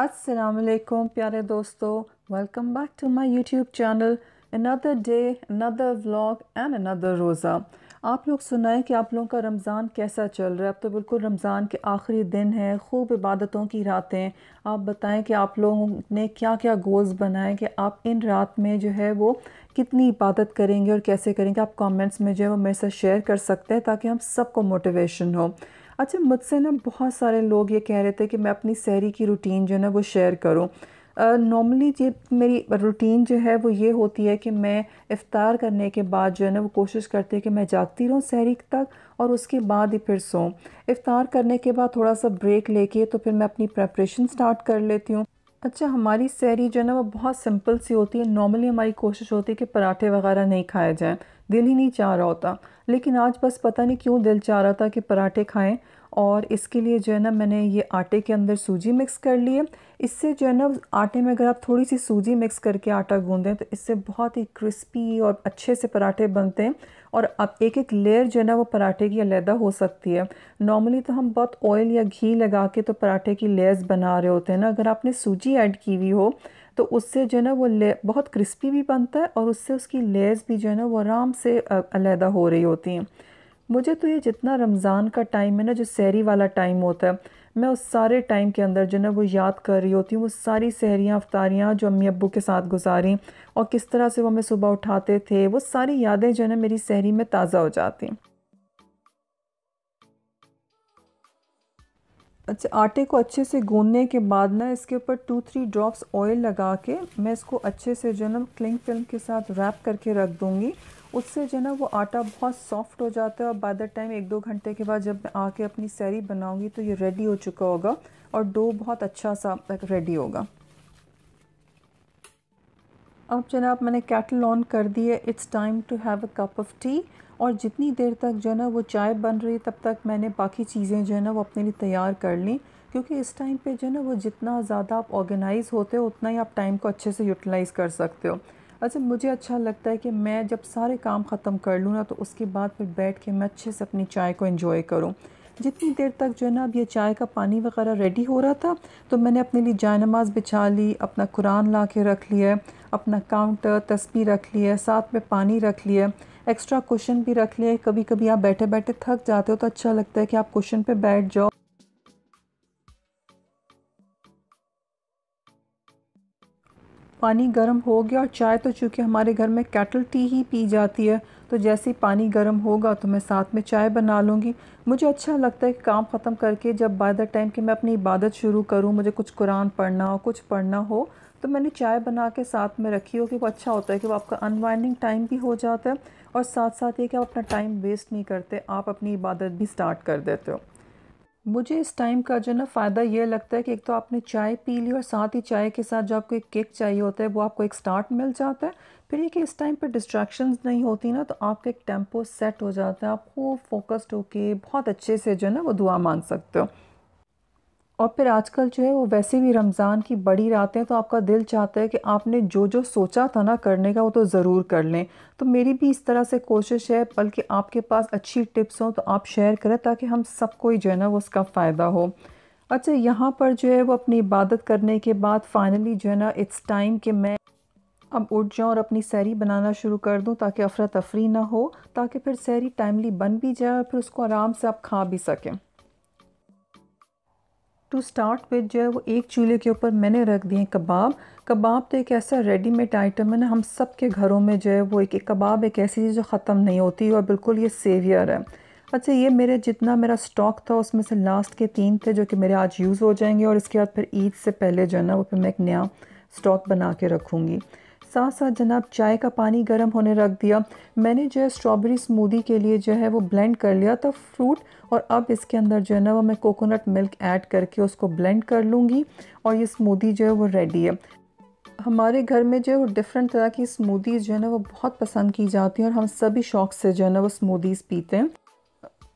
असलकुम प्यारे दोस्तों welcome back to my YouTube channel another day another vlog and another रोज़ा आप लोग सुनाएं कि आप लोगों का रमज़ान कैसा चल रहा है अब तो बिल्कुल रमज़ान के आखिरी दिन है खूब इबादतों की रातें आप बताएं कि आप लोगों ने क्या क्या गोल्स बनाए कि आप इन रात में जो है वो कितनी इबादत करेंगे और कैसे करेंगे आप कमेंट्स में जो है वो मेरे साथ शेयर कर सकते हैं ताकि हम सबको मोटिवेशन हो अच्छा मुझसे ना बहुत सारे लोग ये कह रहे थे कि मैं अपनी सहरी की रूटीन जो है ना वो शेयर करूँ नॉर्मली uh, ये मेरी रूटीन जो है वो ये होती है कि मैं इफ्तार करने के बाद जो है ना वो कोशिश करती है कि मैं जागती रहूँ सहरी तक और उसके बाद ही फिर सोऊं इफ़ार करने के बाद थोड़ा सा ब्रेक लेके तो फिर मैं अपनी प्रेपरेशन स्टार्ट कर लेती हूँ अच्छा हमारी सहरी जो है ना वो बहुत सिंपल सी होती है नॉर्मली हमारी कोशिश होती है कि पराठे वगैरह नहीं खाए जाएँ दिल ही नहीं चाह रहा होता लेकिन आज बस पता नहीं क्यों दिल चाह रहा था कि पराठे खाएं और इसके लिए जो है ना मैंने ये आटे के अंदर सूजी मिक्स कर लिए इससे जो है ना आटे में अगर आप थोड़ी सी सूजी मिक्स करके आटा गूंदें तो इससे बहुत ही क्रिस्पी और अच्छे से पराठे बनते हैं और अब एक एक लेयर जो है ना वो पराठे की अलहदा हो सकती है नॉर्मली तो हम बहुत ऑयल या घी लगा के तो पराठे की लेयर्स बना रहे होते हैं ना अगर आपने सूजी ऐड की हुई हो तो उससे जो है ना वो ले बहुत क्रिस्पी भी बनता है और उससे उसकी लेस भी जो है ना वो आराम से अलहदा हो रही होती हैं मुझे तो ये जितना रमज़ान का टाइम है ना जो सहरी वाला टाइम होता है मैं उस सारे टाइम के अंदर जो ना वो याद कर रही होती हूँ वो सारी सहरियाँ अफ्तारियाँ जो अम्मी अबू के साथ गुजारी और किस तरह से वो हमें सुबह उठाते थे वो सारी यादें जो है ना मेरी सहरी में ताज़ा हो जाती अच्छा आटे को अच्छे से गूंदने के बाद ना इसके ऊपर टू थ्री ड्रॉप्स ऑयल लगा के मैं इसको अच्छे से जो ना क्लिंग फिल्म के साथ रैप करके रख दूँगी उससे जो ना वो आटा बहुत सॉफ्ट हो जाता है और बाय द टाइम एक दो घंटे के बाद जब मैं आके अपनी सैरी बनाऊँगी तो ये रेडी हो चुका होगा और डो बहुत अच्छा सा रेडी होगा अब जनाब मैंने कैटल ऑन कर दी है it's time to have a cup of tea और जितनी देर तक जो है ना वो चाय बन रही है तब तक मैंने बाकी चीज़ें जो है ना वो अपने लिए तैयार कर ली क्योंकि इस टाइम पे जो है ना वो जितना ज़्यादा आप ऑर्गेनाइज़ होते हो उतना ही आप टाइम को अच्छे से यूटिलाइज़ कर सकते हो अच्छा मुझे अच्छा लगता है कि मैं जब सारे काम ख़त्म कर लूँ ना तो उसके बाद फिर बैठ के मैं अच्छे से अपनी चाय को इन्जॉय करूँ जितनी देर तक जो है ना अब ये चाय का पानी वगैरह रेडी हो रहा था तो मैंने अपने लिए जाय नमाज बिछा ली अपना कुरान ला के रख लिया अपना काउंटर तस्वीर रख लिया साथ में पानी रख लिया एक्स्ट्रा क्वेश्चन भी रख लिया कभी कभी आप बैठे बैठे थक जाते हो तो अच्छा लगता है कि आप क्वेश्चन पे बैठ जाओ पानी गर्म हो गया और चाय तो चूँकि हमारे घर में कैटल टी ही पी जाती है तो जैसे ही पानी गर्म होगा तो मैं साथ में चाय बना लूँगी मुझे अच्छा लगता है कि काम ख़त्म करके जब बाय द टाइम कि मैं अपनी इबादत शुरू करूँ मुझे कुछ कुरान पढ़ना हो कुछ पढ़ना हो तो मैंने चाय बना के साथ में रखी हो कि वो अच्छा होता है कि वो आपका अनवाइंडिंग टाइम भी हो जाता है और साथ साथ ये कि आप अपना टाइम वेस्ट नहीं करते आप अपनी इबादत भी स्टार्ट कर देते हो मुझे इस टाइम का जो ना फ़ायदा ये लगता है कि एक तो आपने चाय पी ली और साथ ही चाय के साथ जो आपको एक केक चाहिए होता है वो आपको एक स्टार्ट मिल जाता है फिर ये कि इस टाइम पर डिस्ट्रैक्शन नहीं होती ना तो आपका एक टेम्पो सेट हो जाता है आप खूब फोकस्ड होके बहुत अच्छे से जो है ना वो दुआ मांग सकते हो और फिर आजकल जो है वो वैसे भी रमज़ान की बड़ी रातें तो आपका दिल चाहता है कि आपने जो जो सोचा था ना करने का वो तो ज़रूर कर लें तो मेरी भी इस तरह से कोशिश है बल्कि आपके पास अच्छी टिप्स हों तो आप शेयर करें ताकि हम सबको ही जो है ना वो उसका फ़ायदा हो अच्छा यहाँ पर जो है वो अपनी इबादत करने के बाद फ़ाइनली जो है ना इट्स टाइम कि मैं अब उठ जाऊँ और अपनी सैरी बनाना शुरू कर दूँ ताकि अफरा तफरी ना हो ताकि फिर सैरी टाइमली बन भी जाए और फिर उसको आराम से आप खा भी सकें टू स्टार्ट विद जो है वो एक चूल्हे के ऊपर मैंने रख दिए कबाब कबाब तो एक ऐसा रेडीमेड आइटम है ना हम सब के घरों में जो है वो एक एक कबाब एक ऐसी चीज़ जो ख़त्म नहीं होती और बिल्कुल ये सेवियर है अच्छा ये मेरे जितना मेरा स्टॉक था उसमें से लास्ट के तीन थे जो कि मेरे आज यूज़ हो जाएंगे और इसके बाद फिर ईद से पहले जो है ना वो फिर मैं एक नया स्टॉक बना के रखूँगी साथ साथ जनाब चाय का पानी गर्म होने रख दिया मैंने जो है स्ट्रॉबेरी स्मूदी के लिए जो है वो ब्लेंड कर लिया था फ्रूट और अब इसके अंदर जो है ना वो मैं कोकोनट मिल्क ऐड करके उसको ब्लेंड कर लूँगी और ये स्मूदी जो है वो रेडी है हमारे घर में जो है वो डिफरेंट तरह की स्मूदीज़ जो है ना वो बहुत पसंद की जाती हैं और हम सभी शौक से जो है ना वो स्मूदीज़ पीते हैं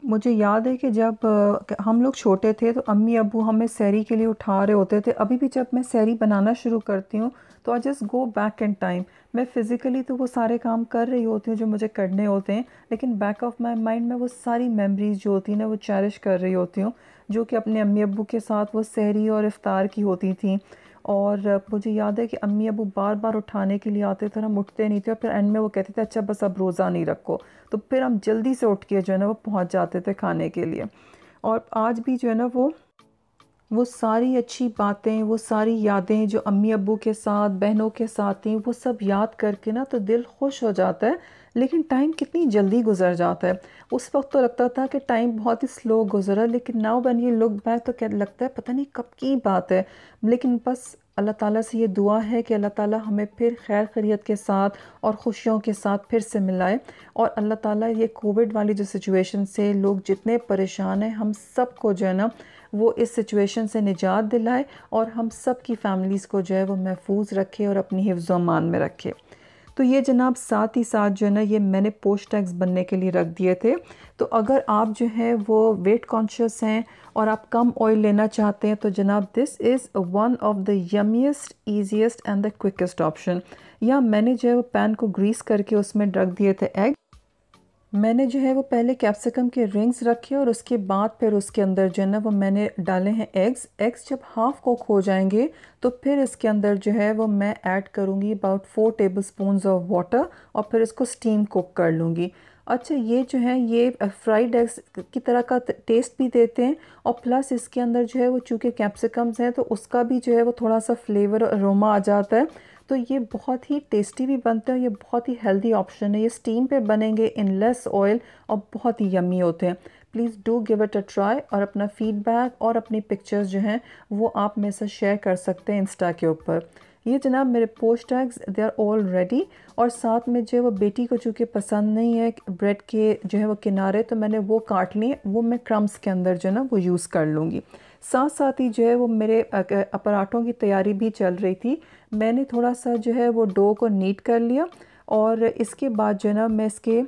मुझे याद है कि जब हम लोग छोटे थे तो अम्मी अबू हमें सैरी के लिए उठा रहे होते थे अभी भी जब मैं सैरी बनाना शुरू करती हूँ तो I just go back in time मैं फ़िज़िकली तो वो सारे काम कर रही होती हूँ जो मुझे करने होते हैं लेकिन बैक ऑफ माई माइंड में वो सारी मेमोरीज़ जो होती हैं ना वो चैरिश कर रही होती हूँ जो कि अपने अम्मी अबू के साथ वो सहरी और इफ़ार की होती थी और मुझे याद है कि अम्मी अबू बार बार उठाने के लिए आते थे ना उठते नहीं थे और फिर एंड में वो कहते थे अच्छा बस अब रोज़ा नहीं रखो तो फिर हम जल्दी से उठ के जो है ना वो पहुँच जाते थे खाने के लिए और आज भी जो है ना वो वो सारी अच्छी बातें वो सारी यादें जो अम्मी अबू के साथ बहनों के साथ थी वो सब याद करके ना तो दिल खुश हो जाता है लेकिन टाइम कितनी जल्दी गुजर जाता है उस वक्त तो लगता था कि टाइम बहुत ही स्लो गुजरा लेकिन नाउ बन ये लुक बैक तो क्या लगता है पता नहीं कब की बात है लेकिन बस अल्लाह ताला से ये दुआ है कि अल्लाह ताला हमें फिर खैर खरीत के साथ और ख़ुशियों के साथ फिर से मिलाए और अल्लाह ताला ये कोविड वाली जो सिचुएशन से लोग जितने परेशान हैं हम सब को जो है ना वो इस सिचुएशन से निजात दिलाए और हम सब की फैमिलीज़ को जो है वो महफूज रखे और अपनी हिफ्ज़ अमान में रखे तो ये जनाब साथ ही साथ जो है ना ये मैंने पोस्ट टैक्स बनने के लिए रख दिए थे तो अगर आप जो है वो वेट कॉन्शियस हैं और आप कम ऑयल लेना चाहते हैं तो जनाब this is one of the yummiest easiest and the quickest option या मैंने जो है वो पैन को ग्रीस करके उसमें रख दिए थे एग मैंने जो है वो पहले कैप्सिकम के रिंग्स रखे और उसके बाद फिर उसके अंदर जो है ना वो मैंने डाले हैं एग्स एग्स जब हाफ़ कुक हो जाएंगे तो फिर इसके अंदर जो है वो मैं ऐड करूँगी about four tablespoon of water और फिर इसको स्टीम कुक कर लूँगी अच्छा ये जो है ये फ्राइड एग्स की तरह का टेस्ट भी देते हैं और प्लस इसके अंदर जो है वो चूँकि कैप्सिकम्स हैं तो उसका भी जो है वो थोड़ा सा फ्लेवर अरोमा आ जाता है तो ये बहुत ही टेस्टी भी बनते हैं ये बहुत ही हेल्दी ऑप्शन है ये स्टीम पे बनेंगे इन लेस ऑयल और बहुत ही यमी होते हैं please do give it a try और अपना फीडबैक और अपनी पिक्चर्स जो हैं वो आप मेरे साथ शेयर कर सकते हैं इंस्टा के ऊपर ये जनाब मेरे post tags they are all ready और साथ में जो है वो बेटी को चूँकि पसंद नहीं है ब्रेड के जो है वो किनारे तो मैंने वो काट लिए वो मैं क्रम्स के अंदर जो है ना वो यूज़ कर लूँगी साथ साथ ही जो है वो मेरे पराठों की तैयारी भी चल रही थी मैंने थोड़ा सा जो है वो डो को नीट कर लिया और इसके बाद जो है ना मैं इसके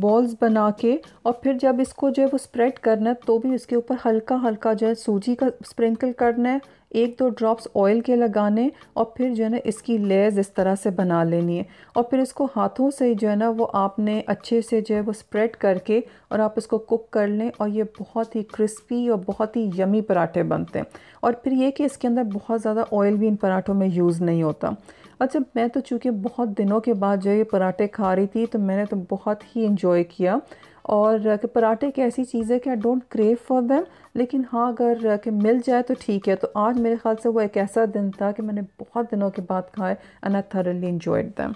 बॉल्स बना के और फिर जब इसको जो है वो स्प्रेड करना है तो भी इसके ऊपर हल्का हल्का जो है सूजी का स्प्रिंकल करना है एक दो ड्रॉप्स ऑयल के लगाने और फिर जो है ना इसकी लेयर्स इस तरह से बना लेनी है और फिर इसको हाथों से जो है ना वो आपने अच्छे से जो है वो स्प्रेड करके और आप इसको कुक कर लें और ये बहुत ही क्रिस्पी और बहुत ही यमी पराठे बनते हैं और फिर ये कि इसके अंदर बहुत ज़्यादा ऑयल भी इन पराठों में यूज़ नहीं होता अच्छा मैं तो चूँकि बहुत दिनों के बाद जो ये पराठे खा रही थी तो मैंने तो बहुत ही इन्जॉय किया और कि पराठे एक ऐसी चीज़ है कि I don't crave for them लेकिन हाँ अगर कि मिल जाए तो ठीक है तो आज मेरे ख्याल से वो एक ऐसा दिन था कि मैंने बहुत दिनों के बाद खाए and I thoroughly enjoyed them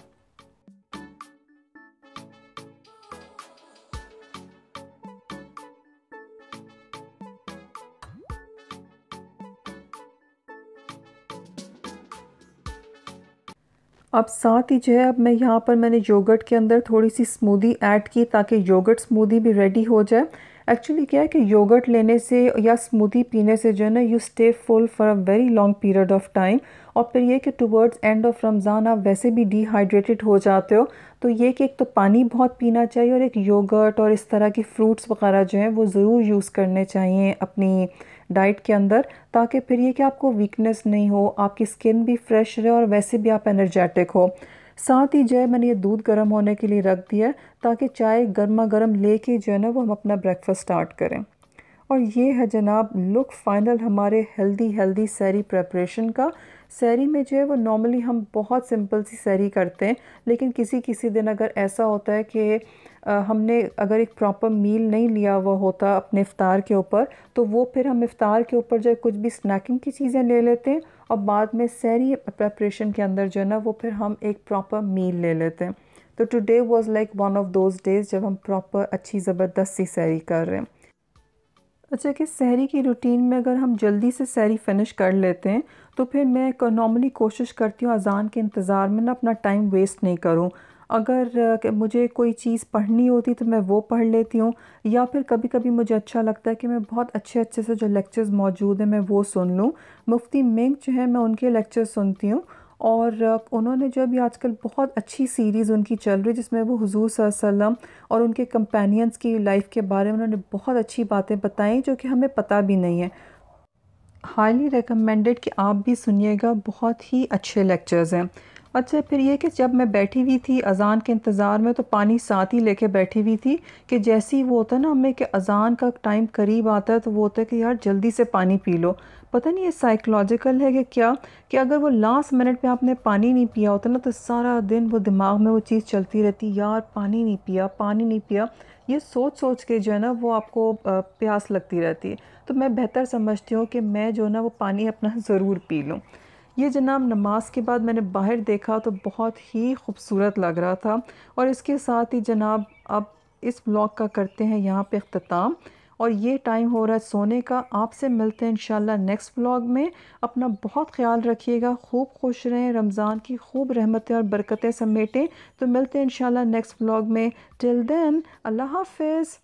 अब साथ ही जो है अब मैं यहाँ पर मैंने योगर्ट के अंदर थोड़ी सी स्मूदी ऐड की ताकि योगर्ट स्मूदी भी रेडी हो जाए एक्चुअली क्या है कि योगर्ट लेने से या स्मूदी पीने से जो है ना you stay full for a very long period of time और फिर ये कि टुवर्ड्स एंड ऑफ रमज़ान आप वैसे भी डिहाइड्रेटेड हो जाते हो तो ये कि एक तो पानी बहुत पीना चाहिए और एक योगर्ट और इस तरह के फ्रूट्स वगैरह जो हैं वो ज़रूर यूज़ करने चाहिए अपनी डाइट के अंदर ताकि फिर ये कि आपको वीकनेस नहीं हो आपकी स्किन भी फ्रेश रहे और वैसे भी आप एनर्जेटिक हो साथ ही जो है मैंने ये दूध गर्म होने के लिए रख दिया ताकि चाय गर्मा गर्म ले जो है ना वो हम अपना ब्रेकफास्ट स्टार्ट करें और ये है जनाब लुक फाइनल हमारे हेल्दी हेल्दी सैरी प्रेपरेशन का सैरी में जो है वो नॉर्मली हम बहुत सिंपल सी सैरी करते हैं लेकिन किसी किसी दिन अगर ऐसा होता है कि हमने अगर एक प्रॉपर मील नहीं लिया हुआ होता अपने इफ्तार के ऊपर तो वो फिर हम इफ्तार के ऊपर जो है कुछ भी स्नैकिंग की चीज़ें ले लेते हैं और बाद में सैरी प्रेपरेशन के अंदर जो है ना वो फिर हम एक प्रॉपर मील ले लेते हैं तो today was like one of those days जब हम प्रॉपर अच्छी ज़बरदस्ती सैरी कर रहे हैं अच्छा कि सहरी की रूटीन में अगर हम जल्दी से सहरी फ़िनिश कर लेते हैं तो फिर मैं नॉर्मली कोशिश करती हूँ अज़ान के इंतज़ार में ना अपना टाइम वेस्ट नहीं करूँ अगर मुझे कोई चीज़ पढ़नी होती तो मैं वो पढ़ लेती हूँ या फिर कभी कभी मुझे अच्छा लगता है कि मैं बहुत अच्छे अच्छे से जो लेक्चर्स मौजूद हैं मैं वो सुन लूँ मुफ्ती मिंग जो है मैं उनके लेक्चर सुनती हूँ और उन्होंने जो अभी आजकल बहुत अच्छी सीरीज़ उनकी चल रही है जिसमें वो हजूर वसल्लम और उनके कंपेनियंस की लाइफ के बारे में उन्होंने बहुत अच्छी बातें बताई जो कि हमें पता भी नहीं है हाईली रिकमेंडेड कि आप भी सुनिएगा बहुत ही अच्छे लेक्चर्स हैं अच्छा फिर ये कि जब मैं बैठी हुई थी अज़ान के इंतज़ार में तो पानी साथ ही लेके बैठी हुई थी कि जैसे ही वो होता है ना हमें कि अज़ान का टाइम करीब आता है तो वो होता है कि यार जल्दी से पानी पी लो पता नहीं ये साइकोलॉजिकल है कि क्या कि अगर वो लास्ट मिनट पे आपने पानी नहीं पिया होता ना तो सारा दिन वो दिमाग में वो चीज़ चलती रहती यार पानी नहीं पिया पानी नहीं पिया ये सोच सोच के जो है ना वो आपको प्यास लगती रहती है तो मैं बेहतर समझती हूँ कि मैं जो है ना वो पानी अपना ज़रूर पी लूँ ये जनाब नमाज के बाद मैंने बाहर देखा तो बहुत ही खूबसूरत लग रहा था और इसके साथ ही जनाब अब इस ब्लॉग का करते हैं यहाँ पे अख्ताम और ये टाइम हो रहा है सोने का आपसे मिलते हैं इंशाल्लाह नेक्स्ट ब्लॉग में अपना बहुत ख्याल रखिएगा खूब खुश रहें रमज़ान की खूब रहमतें और बरकतें समेटें तो मिलते हैं इंशाल्लाह नेक्स्ट ब्लॉग में टिल देन अल्लाह हाफिज़